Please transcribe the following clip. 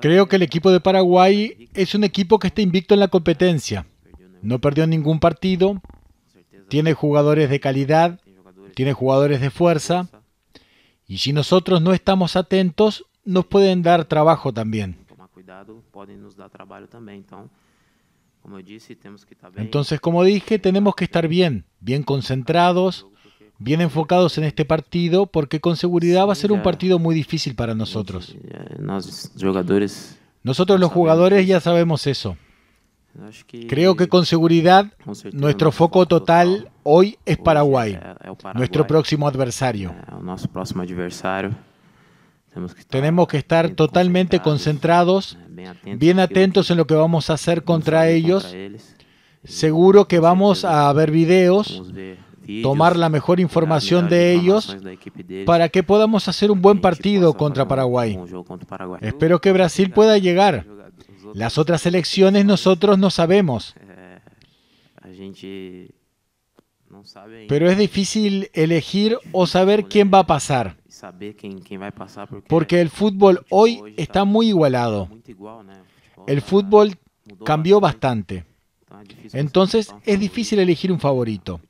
Creo que el equipo de Paraguay es un equipo que está invicto en la competencia. No perdió ningún partido, tiene jugadores de calidad, tiene jugadores de fuerza. Y si nosotros no estamos atentos, nos pueden dar trabajo también. Entonces, como dije, tenemos que estar bien, bien concentrados, bien enfocados en este partido porque con seguridad va a ser un partido muy difícil para nosotros. Nosotros los jugadores ya sabemos eso. Creo que con seguridad nuestro foco total hoy es Paraguay, eh, eh, nuestro próximo adversario. Tenemos que estar totalmente concentrados, eh, bien atentos en lo que vamos a hacer contra ellos. Seguro que vamos a ver videos, tomar la mejor información de ellos para que podamos hacer un buen partido contra Paraguay. Espero que Brasil pueda llegar. Las otras elecciones nosotros no sabemos. Eh, Pero es difícil elegir o saber quién va a pasar. Porque el fútbol hoy está muy igualado. El ah, fútbol cambió bastante. Entonces es difícil elegir un favorito.